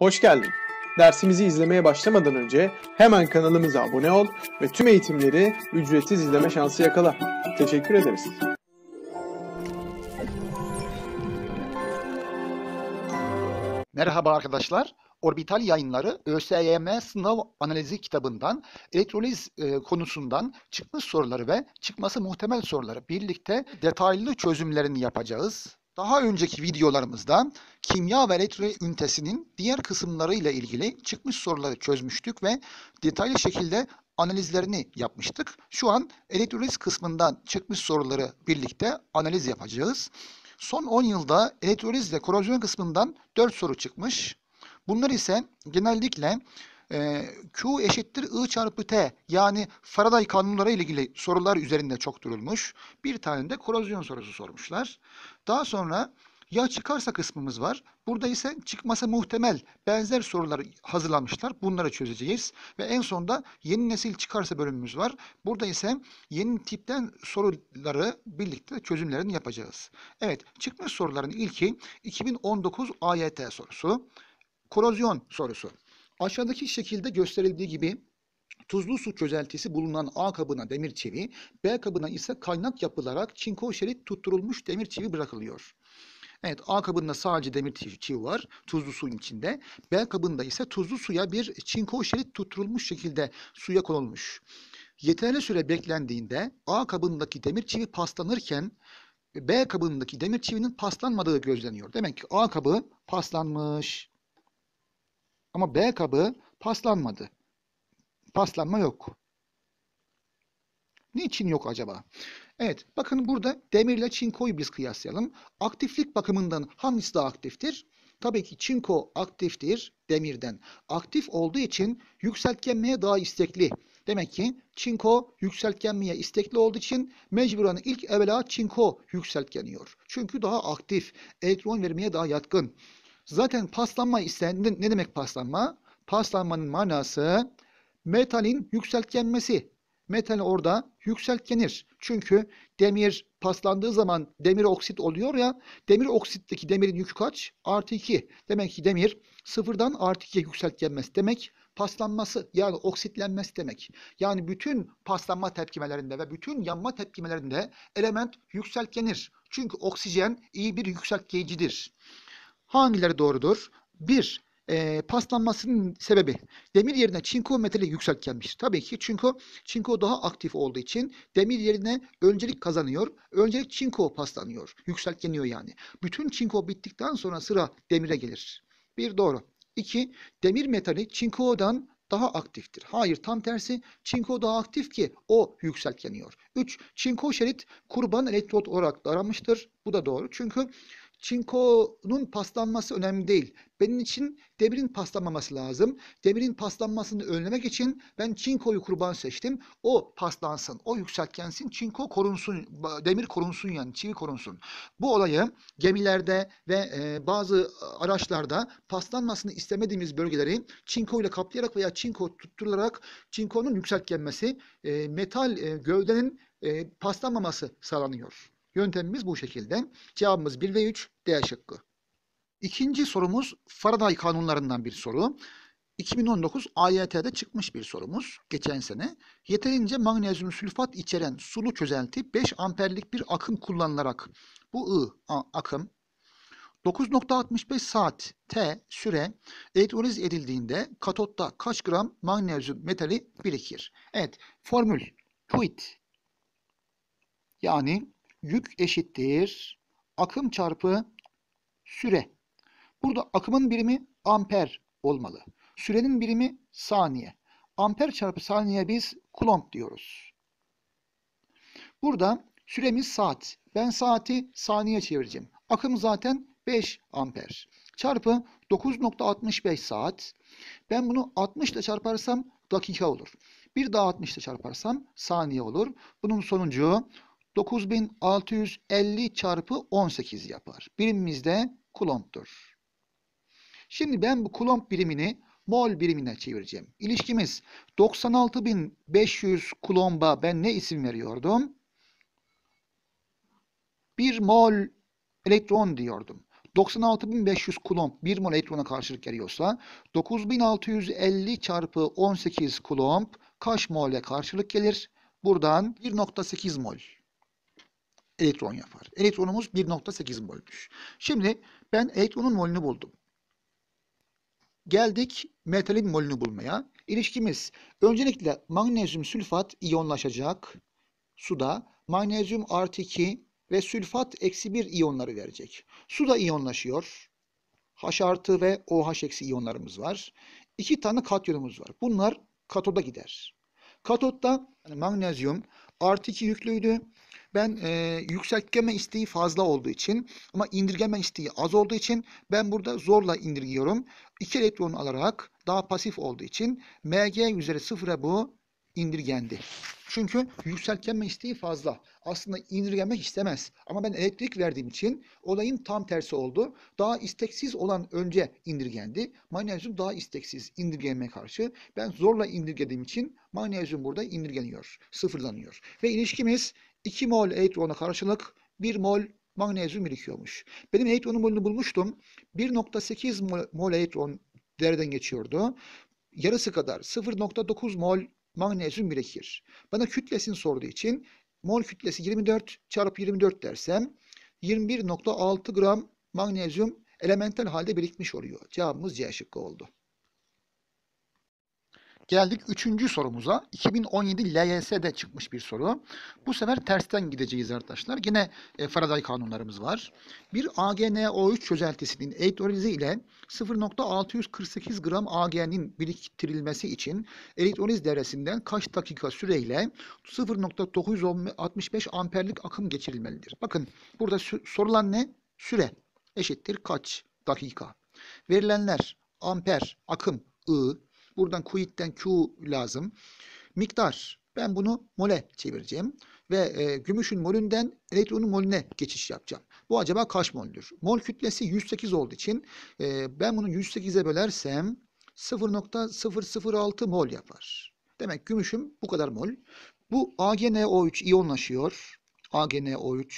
Hoş geldin. Dersimizi izlemeye başlamadan önce hemen kanalımıza abone ol ve tüm eğitimleri ücretsiz izleme şansı yakala. Teşekkür ederiz. Merhaba arkadaşlar. Orbital Yayınları ÖSYM Sınav Analizi kitabından elektroliz e, konusundan çıkmış soruları ve çıkması muhtemel soruları birlikte detaylı çözümlerini yapacağız. Daha önceki videolarımızda kimya ve elektronik ünitesinin diğer kısımlarıyla ilgili çıkmış soruları çözmüştük ve detaylı şekilde analizlerini yapmıştık. Şu an elektroliz kısmından çıkmış soruları birlikte analiz yapacağız. Son 10 yılda elektroliz ve korozyon kısmından 4 soru çıkmış. Bunlar ise genellikle e, Q eşittir I çarpı T yani Faraday kanunları ile ilgili sorular üzerinde çok durulmuş. Bir tane de korozyon sorusu sormuşlar. Daha sonra ya çıkarsa kısmımız var. Burada ise çıkması muhtemel benzer soruları hazırlamışlar. Bunları çözeceğiz. Ve en sonda yeni nesil çıkarsa bölümümüz var. Burada ise yeni tipten soruları birlikte çözümlerini yapacağız. Evet çıkmış soruların ilki 2019 AYT sorusu. Korozyon sorusu. Aşağıdaki şekilde gösterildiği gibi tuzlu su çözeltisi bulunan A kabına demir çivi, B kabına ise kaynak yapılarak çinko şerit tutturulmuş demir çivi bırakılıyor. Evet A kabında sadece demir çivi var tuzlu suyun içinde. B kabında ise tuzlu suya bir çinko şerit tutturulmuş şekilde suya konulmuş. Yeterli süre beklendiğinde A kabındaki demir çivi paslanırken B kabındaki demir çivinin paslanmadığı gözleniyor. Demek ki A kabı paslanmış. Ama B kabı paslanmadı. Paslanma yok. Niçin yok acaba? Evet bakın burada demirle çinkoyu biz kıyaslayalım. Aktiflik bakımından hangisi daha aktiftir? Tabii ki çinko aktiftir demirden. Aktif olduğu için yükseltgenmeye daha istekli. Demek ki çinko yükseltgenmeye istekli olduğu için mecburen ilk evvela çinko yükseltgeniyor. Çünkü daha aktif, elektron vermeye daha yatkın. Zaten paslanma ise ne demek paslanma? Paslanmanın manası metalin yükseltgenmesi metal orada yükseltgenir. Çünkü demir paslandığı zaman demir oksit oluyor ya. Demir oksitteki demirin yükü kaç? Artı 2. Demek ki demir sıfırdan artı 2'ye yükseltgenmesi demek paslanması yani oksitlenmesi demek. Yani bütün paslanma tepkimelerinde ve bütün yanma tepkimelerinde element yükseltgenir. Çünkü oksijen iyi bir yükseltgecidir. Hangileri doğrudur? 1 e, paslanmasının sebebi demir yerine çinko metali yükseltgenmiş. Tabii ki çünkü çinko daha aktif olduğu için demir yerine öncelik kazanıyor. Öncelik çinko paslanıyor. Yükseltgeniyor yani. Bütün çinko bittikten sonra sıra demire gelir. Bir doğru. İki, demir metali çinkodan daha aktiftir. Hayır tam tersi çinko daha aktif ki o yükseltgeniyor. Üç, Çinko şerit kurban elektrot olarak da Bu da doğru. Çünkü çinkonun paslanması önemli değil. Benim için demirin paslanmaması lazım. Demirin paslanmasını önlemek için ben çinkoyu kurban seçtim. O paslansın, o yükseltgensin, çinko korunsun, demir korunsun yani çivi korunsun. Bu olayı gemilerde ve e, bazı e, araçlarda paslanmasını istemediğimiz bölgeleri çinko ile kaplayarak veya çinko tutturularak çinkonun yükseltgenmesi, e, metal gövdenin paslanmaması sağlanıyor. Yöntemimiz bu şekilde. Cevabımız 1 ve 3 D şıkkı. İkinci sorumuz Faraday kanunlarından bir soru. 2019 AYT'de çıkmış bir sorumuz. Geçen sene yeterince magnezyum sülfat içeren sulu çözelti 5 amperlik bir akım kullanılarak bu I akım 9.65 saat T süre elektroliz edildiğinde katotta kaç gram magnezyum metali birikir? Evet formül TWIT yani Yük eşittir. Akım çarpı süre. Burada akımın birimi amper olmalı. Sürenin birimi saniye. Amper çarpı saniye biz kulomb diyoruz. Burada süremiz saat. Ben saati saniye çevireceğim. Akım zaten 5 amper. Çarpı 9.65 saat. Ben bunu 60 ile çarparsam dakika olur. Bir daha 60 ile çarparsam saniye olur. Bunun sonucu 9650 çarpı 18 yapar. Birimimiz de kulomptur. Şimdi ben bu kulomp birimini mol birimine çevireceğim. İlişkimiz 96.500 kulomba ben ne isim veriyordum? 1 mol elektron diyordum. 96.500 kulomb 1 mol elektrona karşılık geliyorsa 9650 çarpı 18 kulomb kaç mole karşılık gelir? Buradan 1.8 mol elektron yapar. Elektronumuz 1.8 molmüş. Şimdi ben elektronun molünü buldum. Geldik metalin molünü bulmaya. İlişkimiz öncelikle magnezyum sülfat iyonlaşacak. Suda magnezyum artı 2 ve sülfat eksi 1 iyonları verecek. Su da iyonlaşıyor. H artı ve OH eksi iyonlarımız var. İki tane katyonumuz var. Bunlar katoda gider. Katotta yani magnezyum artı 2 yüklüydü. Ben e, yükseltgeme isteği fazla olduğu için ama indirgeme isteği az olduğu için ben burada zorla indirgiyorum. 2 elektron alarak daha pasif olduğu için Mg üzeri 0'a bu indirgendi. Çünkü yükseltgenme isteği fazla. Aslında indirgenmek istemez. Ama ben elektrik verdiğim için olayın tam tersi oldu. Daha isteksiz olan önce indirgendi. Manyezyum daha isteksiz indirgenme karşı. Ben zorla indirgediğim için manyezyum burada indirgeniyor. Sıfırlanıyor. Ve ilişkimiz 2 mol elektrona karşılık 1 mol magnezyum birikiyormuş. Benim elektronun molünü bulmuştum. 1.8 mol elektron dereden geçiyordu yarısı kadar 0.9 mol magnezyum mürekir. Bana kütlesini sorduğu için mol kütlesi 24 çarpı 24 dersem 21.6 gram magnezyum elemental halde birikmiş oluyor. Cevabımız C şıkkı oldu. Geldik üçüncü sorumuza. 2017 LYS'de çıkmış bir soru. Bu sefer tersten gideceğiz arkadaşlar. Yine e, Faraday kanunlarımız var. Bir AgNO3 çözeltisinin elektrolizi ile 0.648 gram AgN'in biriktirilmesi için elektroliz devresinden kaç dakika süreyle 0.965 amperlik akım geçirilmelidir? Bakın burada sorulan ne? Süre eşittir kaç dakika? Verilenler amper, akım, I, Buradan kuit'ten Q lazım. Miktar. Ben bunu mole çevireceğim. Ve e, gümüşün molünden elektronun molüne geçiş yapacağım. Bu acaba kaç moldür? Mol kütlesi 108 olduğu için e, ben bunu 108'e bölersem 0.006 mol yapar. Demek gümüşüm bu kadar mol. Bu AgNO3 iyonlaşıyor. AgNO3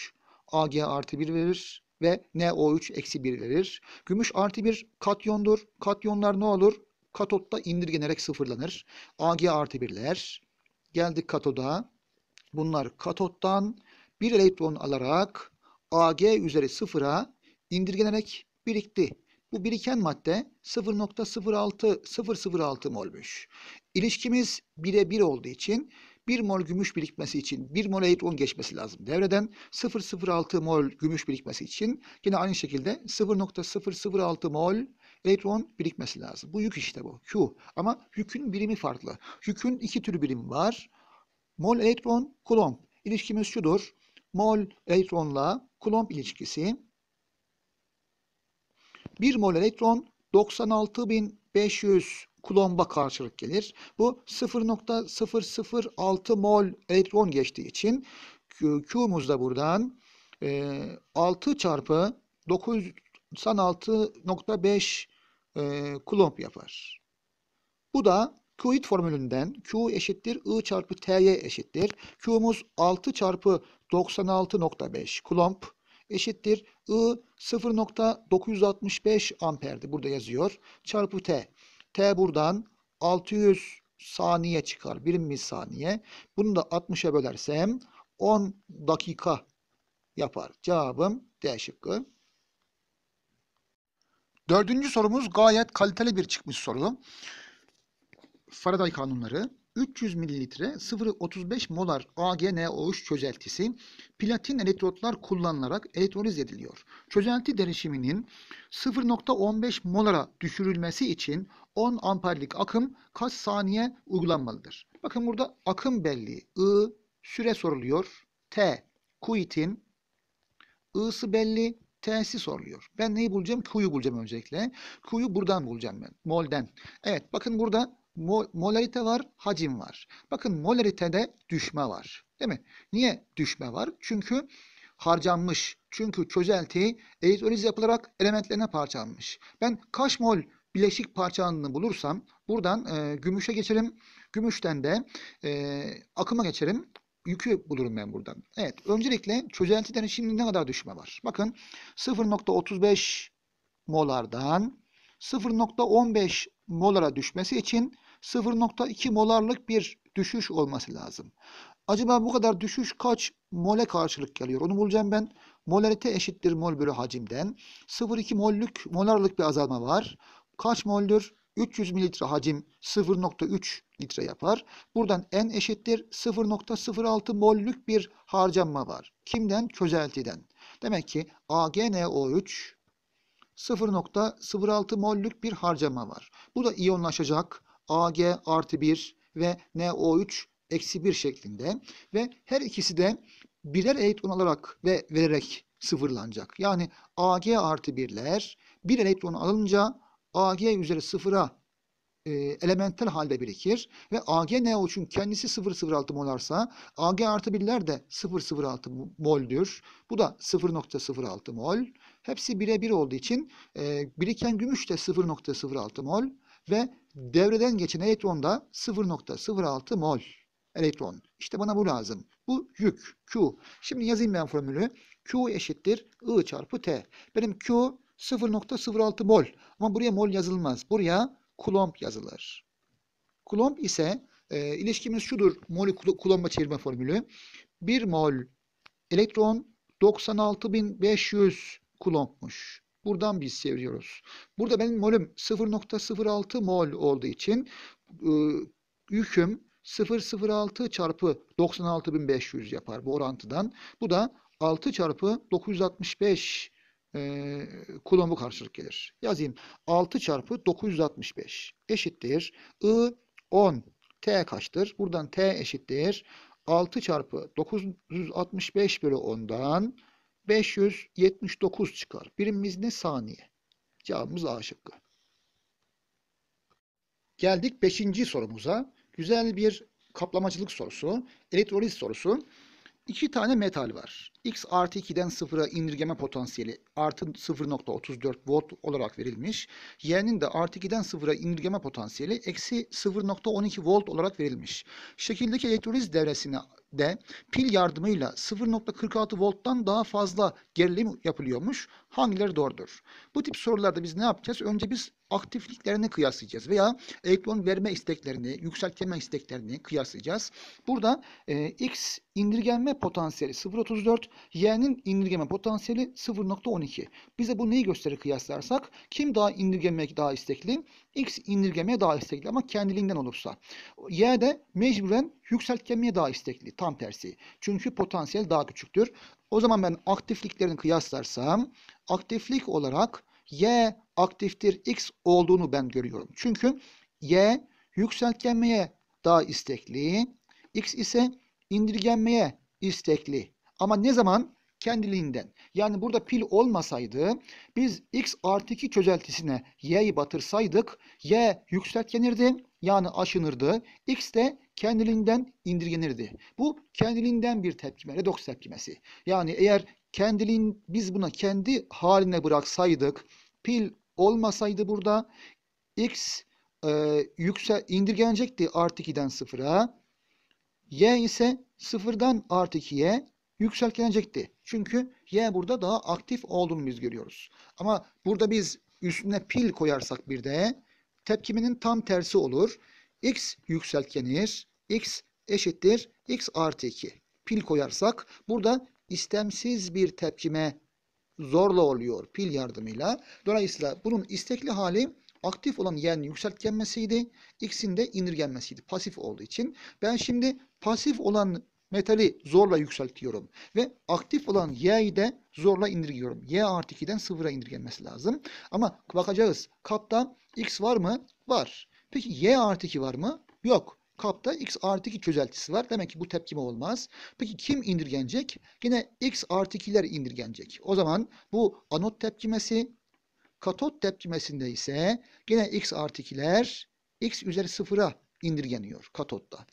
Ag artı 1 verir ve NO3 eksi 1 verir. Gümüş artı 1 katyondur. Katyonlar ne olur? Katotta indirgenerek sıfırlanır. Ag artı birler. Geldik katoda. Bunlar katottan bir elektron alarak Ag üzeri sıfıra indirgenerek birikti. Bu biriken madde 0.006 molmüş. İlişkimiz 1'e 1 olduğu için 1 mol gümüş birikmesi için 1 mol elektron geçmesi lazım devreden. 0.06 mol gümüş birikmesi için yine aynı şekilde 0.006 mol elektron birikmesi lazım. Bu yük işte bu. Q. Ama yükün birimi farklı. Yükün iki tür birimi var. Mol elektron, kulomb. İlişkimiz şudur. Mol elektronla kulomb ilişkisi. 1 mol elektron 96.500 kulomba karşılık gelir. Bu 0.006 mol elektron geçtiği için Q'muz da buradan 6 e, çarpı 96.5 e, Coulomb yapar. Bu da Qit formülünden Q eşittir I çarpı T'ye eşittir. Q'muz 6 çarpı 96.5 Coulomb eşittir I 0.965 amperdi burada yazıyor. Çarpı T. T buradan 600 saniye çıkar. Birim saniye Bunu da 60'a bölersem 10 dakika yapar. Cevabım D şıkkı. Dördüncü sorumuz gayet kaliteli bir çıkmış soru. Faraday kanunları 300 mililitre 0.35 molar AgNO3 çözeltisi platin elektrotlar kullanılarak elektroliz ediliyor. Çözelti derişiminin 0.15 molara düşürülmesi için 10 amperlik akım kaç saniye uygulanmalıdır? Bakın burada akım belli. I süre soruluyor. T kuitin I'sı belli. T'si soruluyor. Ben neyi bulacağım? Q'yu bulacağım öncelikle. Q'yu buradan bulacağım ben. Mol'den. Evet bakın burada mol, molarite var, hacim var. Bakın molaritede düşme var. Değil mi? Niye düşme var? Çünkü harcanmış. Çünkü çözelti erizoliz yapılarak elementlerine parçalanmış. Ben kaç mol bileşik parçalanını bulursam buradan e, gümüşe geçerim. Gümüşten de e, akıma geçerim yükü bulurum ben buradan. Evet. Öncelikle çözeltiden şimdi ne kadar düşme var? Bakın 0.35 molardan 0.15 molara düşmesi için 0.2 molarlık bir düşüş olması lazım. Acaba bu kadar düşüş kaç mole karşılık geliyor? Onu bulacağım ben. Molarite eşittir mol bölü hacimden. 0.2 mollük molarlık bir azalma var. Kaç moldür? 300 mililitre hacim 0.3 litre yapar. Buradan N eşittir 0.06 mollük bir harcanma var. Kimden? Çözeltiden. Demek ki AgNO3 0.06 mollük bir harcama var. Bu da iyonlaşacak Ag artı 1 ve NO3 eksi 1 şeklinde ve her ikisi de birer elektron alarak ve vererek sıfırlanacak. Yani Ag artı 1'ler bir elektron alınca AG üzeri sıfıra e, elementel halde birikir. Ve AG NO3'ün kendisi 0,06 molarsa AG artı 1'ler de 0,06 moldür. Bu da 0,06 mol. Hepsi birebir olduğu için e, biriken gümüş de 0,06 mol ve devreden geçen elektron da 0,06 mol elektron. İşte bana bu lazım. Bu yük Q. Şimdi yazayım ben formülü. Q eşittir I çarpı T. Benim Q 0.06 mol. Ama buraya mol yazılmaz. Buraya kulomb yazılır. Kulomb ise e, ilişkimiz şudur. Molü kulomba çevirme formülü. 1 mol elektron 96.500 kulombmuş. Buradan biz çeviriyoruz. Burada benim molüm 0.06 mol olduğu için e, yüküm 0.06 çarpı 96.500 yapar bu orantıdan. Bu da 6 çarpı 965 e, kulombu karşılık gelir. Yazayım. 6 çarpı 965 eşittir. I 10. T kaçtır? Buradan T eşittir. 6 çarpı 965 bölü 10'dan 579 çıkar. Birimiz ne saniye? Cevabımız A şıkkı. Geldik 5. sorumuza. Güzel bir kaplamacılık sorusu, elektroliz sorusu iki tane metal var. X artı 2'den 0'a indirgeme potansiyeli artı 0.34 volt olarak verilmiş. Y'nin de artı 2'den 0'a indirgeme potansiyeli eksi 0.12 volt olarak verilmiş. Şekildeki elektroliz devresine de pil yardımıyla 0.46 volttan daha fazla gerilim yapılıyormuş. Hangileri doğrudur? Bu tip sorularda biz ne yapacağız? Önce biz aktifliklerini kıyaslayacağız veya elektron verme isteklerini, yükseltme isteklerini kıyaslayacağız. Burada e, X indirgenme potansiyeli 0.34, Y'nin indirgenme potansiyeli 0.12. Bize bu neyi gösterir kıyaslarsak? Kim daha indirgenmek daha istekli? X indirgemeye daha istekli ama kendiliğinden olursa. Y de mecburen yükseltgenmeye daha istekli. Tam tersi. Çünkü potansiyel daha küçüktür. O zaman ben aktifliklerini kıyaslarsam aktiflik olarak y aktiftir x olduğunu ben görüyorum. Çünkü y yükseltgenmeye daha istekli, x ise indirgenmeye istekli. Ama ne zaman kendiliğinden. Yani burada pil olmasaydı biz x artı 2 çözeltisine y'yi batırsaydık y yükseltgenirdi yani aşınırdı. X de kendiliğinden indirgenirdi. Bu kendiliğinden bir tepkime, redoks tepkimesi. Yani eğer kendiliğin biz buna kendi haline bıraksaydık pil olmasaydı burada x e, yüksel indirgenecekti artı 2'den 0'a. Y ise 0'dan artı 2'ye yükseltilecekti. Çünkü Y burada daha aktif olduğunu biz görüyoruz. Ama burada biz üstüne pil koyarsak bir de tepkiminin tam tersi olur. X yükseltgenir. X eşittir. X artı 2. Pil koyarsak burada istemsiz bir tepkime zorla oluyor pil yardımıyla. Dolayısıyla bunun istekli hali aktif olan y'nin yükseltgenmesiydi. X'in de indirgenmesiydi pasif olduğu için. Ben şimdi pasif olan Metali zorla yükseltiyorum. Ve aktif olan Y'yi de zorla indirgiyorum. Y artı 2'den sıfıra indirgenmesi lazım. Ama bakacağız. Kapta X var mı? Var. Peki Y artı 2 var mı? Yok. Kapta X artı 2 çözeltisi var. Demek ki bu tepkime olmaz. Peki kim indirgenecek? Yine X artı 2'ler indirgenecek. O zaman bu anot tepkimesi katot tepkimesinde ise yine X artı 2'ler X üzeri sıfıra indirgeniyor katotta.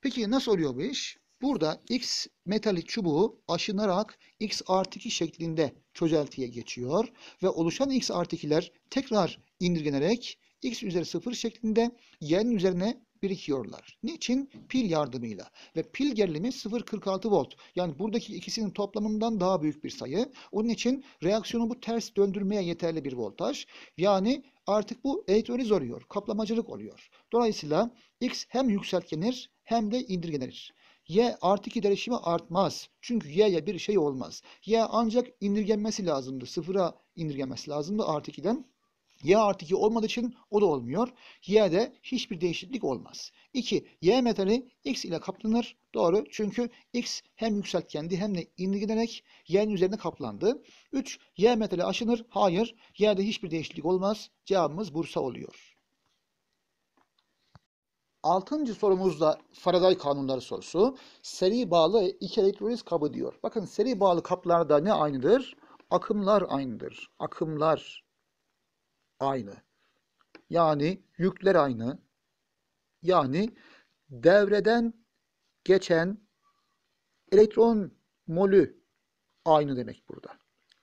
Peki nasıl oluyor bu iş? Burada x metalik çubuğu aşınarak x artı 2 şeklinde çözeltiye geçiyor ve oluşan x artı 2'ler tekrar indirgenerek x üzeri 0 şeklinde yerin üzerine birikiyorlar. Niçin? Pil yardımıyla. Ve pil gerilimi 0.46 volt. Yani buradaki ikisinin toplamından daha büyük bir sayı. Onun için reaksiyonu bu ters döndürmeye yeterli bir voltaj. Yani artık bu elektroliz oluyor. Kaplamacılık oluyor. Dolayısıyla x hem yükseltgenir hem de indirgenir. Y artı 2 derişimi artmaz. Çünkü y'ye bir şey olmaz. Y ancak indirgenmesi lazımdı. Sıfıra indirgenmesi lazımdı artı 2'den. Y artı 2 olmadığı için o da olmuyor. Y'de hiçbir değişiklik olmaz. 2. Y metali X ile kaplanır. Doğru. Çünkü X hem yükseltkendi hem de indirgenerek Y'nin üzerine kaplandı. 3. Y metali aşınır. Hayır. Y'de hiçbir değişiklik olmaz. Cevabımız Bursa oluyor. Altıncı sorumuz da Faraday kanunları sorusu. Seri bağlı iki elektroliz kabı diyor. Bakın seri bağlı kaplarda ne aynıdır? Akımlar aynıdır. Akımlar aynı. Yani yükler aynı. Yani devreden geçen elektron molü aynı demek burada.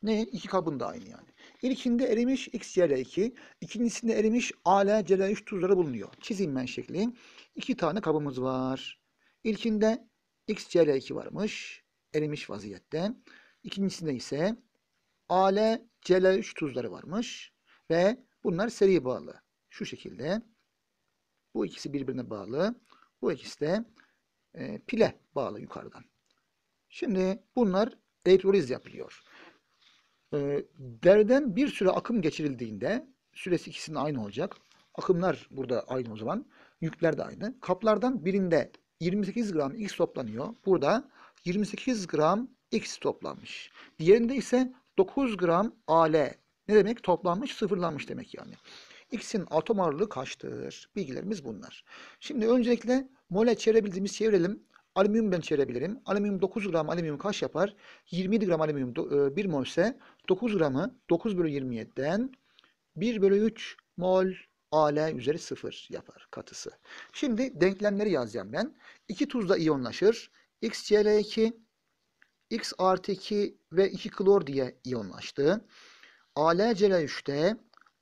Ne? İki kabın da aynı yani. İlkinde erimiş x yere 2, ikincisinde erimiş a l c 3 tuzları bulunuyor. Çizeyim ben şekli. İki tane kabımız var. İlkinde x c 2 varmış. Erimiş vaziyette. İkincisinde ise a l c 3 tuzları varmış. Ve bunlar seri bağlı. Şu şekilde. Bu ikisi birbirine bağlı. Bu ikisi de e, pile bağlı yukarıdan. Şimdi bunlar elektroliz yapıyor. E, derden bir süre akım geçirildiğinde süresi ikisinin aynı olacak. Akımlar burada aynı o zaman. Yükler de aynı. Kaplardan birinde 28 gram X toplanıyor. Burada 28 gram X toplanmış. Diğerinde ise 9 gram AL. Ne demek? Toplanmış, sıfırlanmış demek yani. X'in atom ağırlığı kaçtır? Bilgilerimiz bunlar. Şimdi öncelikle mole çevirebildiğimiz çevirelim. Alüminyum ben çevirebilirim. Alüminyum 9 gram alüminyum kaç yapar? 27 gram alüminyum 1 e, mol ise 9 gramı 9 bölü 27'den 1 bölü 3 mol Al üzeri 0 yapar katısı. Şimdi denklemleri yazacağım ben. 2 tuzla iyonlaşır. XCl2, X artı 2 ve 2 klor diye iyonlaştı. AlCl3'te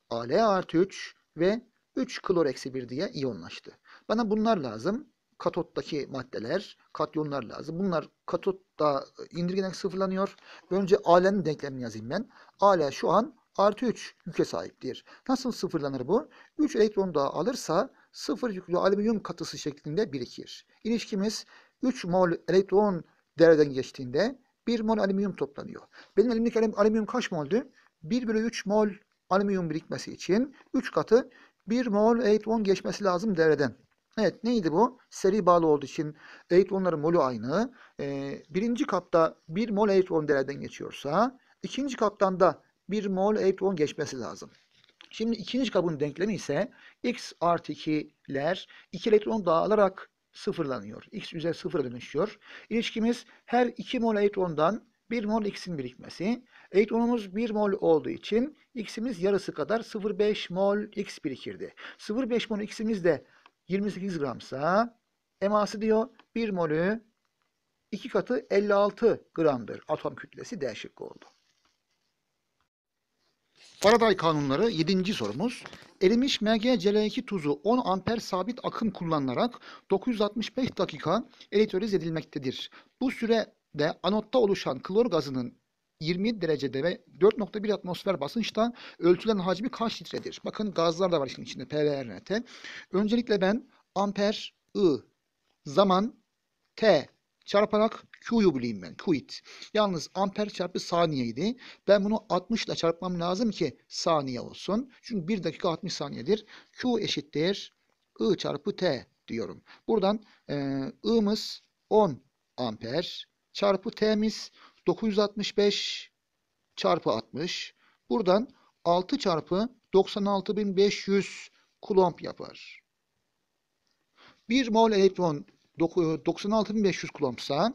Al artı 3 ve 3 klor eksi 1 diye iyonlaştı. Bana bunlar lazım katottaki maddeler, katyonlar lazım. Bunlar katotta e, indirgenerek sıfırlanıyor. Önce A'lerin denklemini yazayım ben. A'le şu an artı 3 yüke sahiptir. Nasıl sıfırlanır bu? 3 elektron daha alırsa sıfır yüklü alüminyum katısı şeklinde birikir. İlişkimiz 3 mol elektron dereden geçtiğinde 1 mol alüminyum toplanıyor. Benim elimdeki alüminyum kaç moldü? 1 bölü 3 mol alüminyum birikmesi için 3 katı 1 mol elektron geçmesi lazım dereden. Evet neydi bu? Seri bağlı olduğu için elektronların molü aynı. Ee, birinci kapta 1 mol elektron dereden geçiyorsa ikinci kaptan da 1 mol elektron geçmesi lazım. Şimdi ikinci kabın denklemi ise x artı 2'ler 2 elektron dağılarak sıfırlanıyor. x üzeri sıfır dönüşüyor. İlişkimiz her 2 mol elektrondan 1 mol x'in birikmesi. Elektronumuz 1 mol olduğu için x'imiz yarısı kadar 0,5 mol x birikirdi. 0,5 mol x'imiz de 28 gramsa eması diyor 1 molü 2 katı 56 gramdır. Atom kütlesi değişik oldu. Faraday kanunları 7. sorumuz. Erimiş MgCl2 tuzu 10 amper sabit akım kullanılarak 965 dakika elektroliz edilmektedir. Bu sürede anotta oluşan klor gazının 27 derecede ve 4.1 atmosfer basınçta ölçülen hacmi kaç litredir? Bakın gazlar da var işin içinde PVRNT. Öncelikle ben amper I zaman T çarparak Q'yu bulayım ben. Quit. Yalnız amper çarpı saniyeydi. Ben bunu 60 ile çarpmam lazım ki saniye olsun. Çünkü 1 dakika 60 saniyedir. Q eşittir I çarpı T diyorum. Buradan e, I'mız 10 amper çarpı T'miz 965 çarpı 60. Buradan 6 çarpı 96.500 kulomb yapar. 1 mol elektron 96.500 kulombsa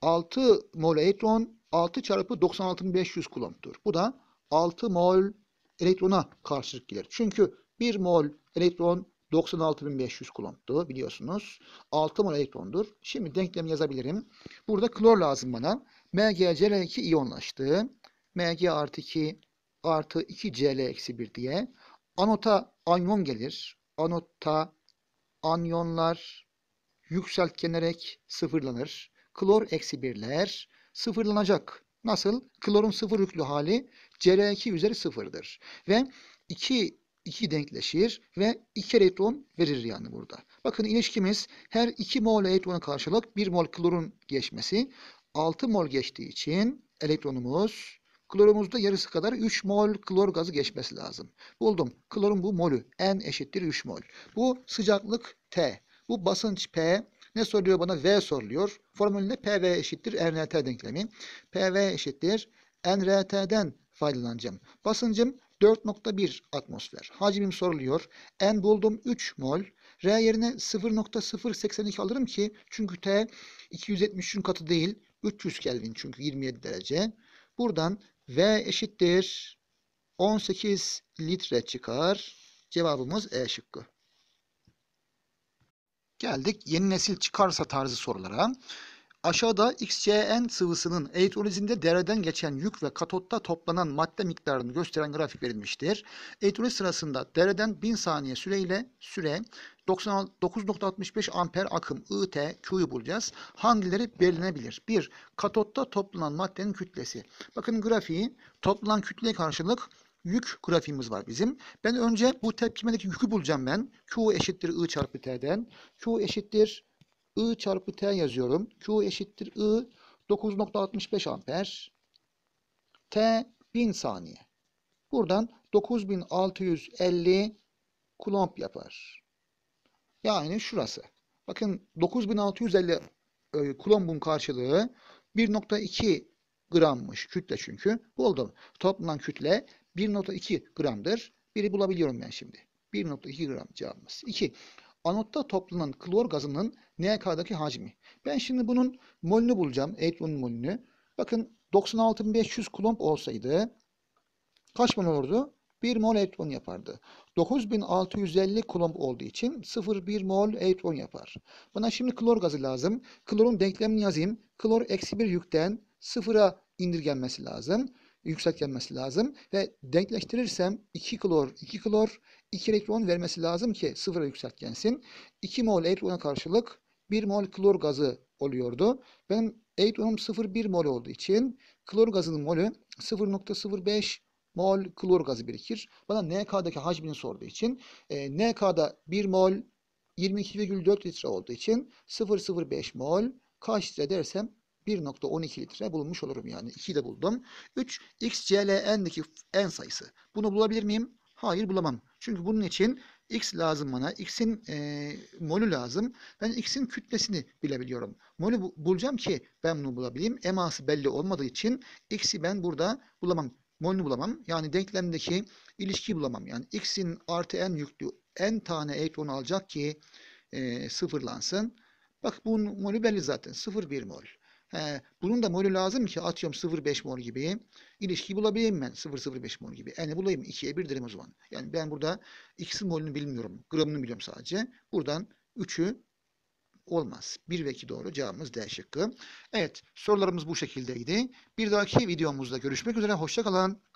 6 mol elektron 6 çarpı 96.500 kulombtur. Bu da 6 mol elektrona karşılık gelir. Çünkü 1 mol elektron 96.500 kulondu biliyorsunuz. 6 mol elektrondur. Şimdi denklemi yazabilirim. Burada klor lazım bana. MgCl2 iyonlaştı. Mg artı 2 artı 2Cl eksi 1 diye. Anota anyon gelir. Anotta anyonlar yükseltkenerek sıfırlanır. Klor eksi birler sıfırlanacak. Nasıl? Klorun sıfır yüklü hali Cl2 üzeri sıfırdır. Ve 2 2 denkleşir ve 2 elektron verir yani burada. Bakın ilişkimiz her 2 mol elektrona karşılık 1 mol klorun geçmesi. 6 mol geçtiği için elektronumuz klorumuzda yarısı kadar 3 mol klor gazı geçmesi lazım. Buldum. Klorun bu molü. N eşittir 3 mol. Bu sıcaklık T. Bu basınç P. Ne soruyor bana? V soruluyor. Formülünde PV eşittir RNT denklemi. PV eşittir NRT'den faydalanacağım. Basıncım 4.1 atmosfer. Hacmim soruluyor. N buldum 3 mol. R yerine 0.082 alırım ki çünkü T 273'ün katı değil 300 Kelvin çünkü 27 derece. Buradan V eşittir 18 litre çıkar. Cevabımız E şıkkı. Geldik yeni nesil çıkarsa tarzı sorulara. Aşağıda XCN sıvısının elektrolizinde dereden geçen yük ve katotta toplanan madde miktarını gösteren grafik verilmiştir. Elektroliz sırasında dereden 1000 saniye süreyle süre 99.65 amper akım IT Q'yu bulacağız. Hangileri belirlenebilir? 1. Katotta toplanan maddenin kütlesi. Bakın grafiği toplanan kütleye karşılık yük grafiğimiz var bizim. Ben önce bu tepkimedeki yükü bulacağım ben. Q eşittir I çarpı T'den. Q eşittir I çarpı T yazıyorum. Q eşittir I 9.65 amper. T 1000 saniye. Buradan 9650 kulomb yapar. Yani şurası. Bakın 9650 e, kulombun karşılığı 1.2 grammış kütle çünkü. Buldum. Toplanan kütle 1.2 gramdır. Biri bulabiliyorum ben şimdi. 1.2 gram cevabımız. 2 anotta toplanan klor gazının NK'daki hacmi. Ben şimdi bunun molünü bulacağım. Elektronun molünü. Bakın 96500 kulomb olsaydı kaç mol olurdu? 1 mol elektron yapardı. 9650 kulomb olduğu için 0,1 mol elektron yapar. Bana şimdi klor gazı lazım. Klorun denklemini yazayım. Klor eksi bir yükten sıfıra indirgenmesi lazım yüksek gelmesi lazım. Ve denkleştirirsem 2 klor 2 klor 2 elektron vermesi lazım ki sıfıra yükseltgensin. 2 mol elektrona karşılık 1 mol klor gazı oluyordu. Benim elektronum 0,1 mol olduğu için klor gazının molü 0,05 mol klor gazı birikir. Bana NK'daki hacmini sorduğu için e, NK'da 1 mol 22,4 litre olduğu için 0,05 mol kaç litre dersem 1.12 litre bulunmuş olurum yani. 2'yi de buldum. 3. XCLN'deki n sayısı. Bunu bulabilir miyim? Hayır bulamam. Çünkü bunun için x lazım bana. X'in e, molü lazım. Ben x'in kütlesini bilebiliyorum. Molü bu, bulacağım ki ben bunu bulabileyim. Eması belli olmadığı için x'i ben burada bulamam. Molünü bulamam. Yani denklemdeki ilişkiyi bulamam. Yani x'in artı n yüklü n tane elektron alacak ki e, sıfırlansın. Bak bunun molü belli zaten. 0,1 mol. He, bunun da molü lazım ki atıyorum 0,5 mol gibi. İlişki bulabileyim ben 0,05 mol gibi. E yani bulayım? 2'ye 1 dilim o zaman. Yani ben burada x'in molünü bilmiyorum. Gramını biliyorum sadece. Buradan 3'ü olmaz. 1 ve 2 doğru cevabımız D şıkkı. Evet sorularımız bu şekildeydi. Bir dahaki videomuzda görüşmek üzere. Hoşçakalın.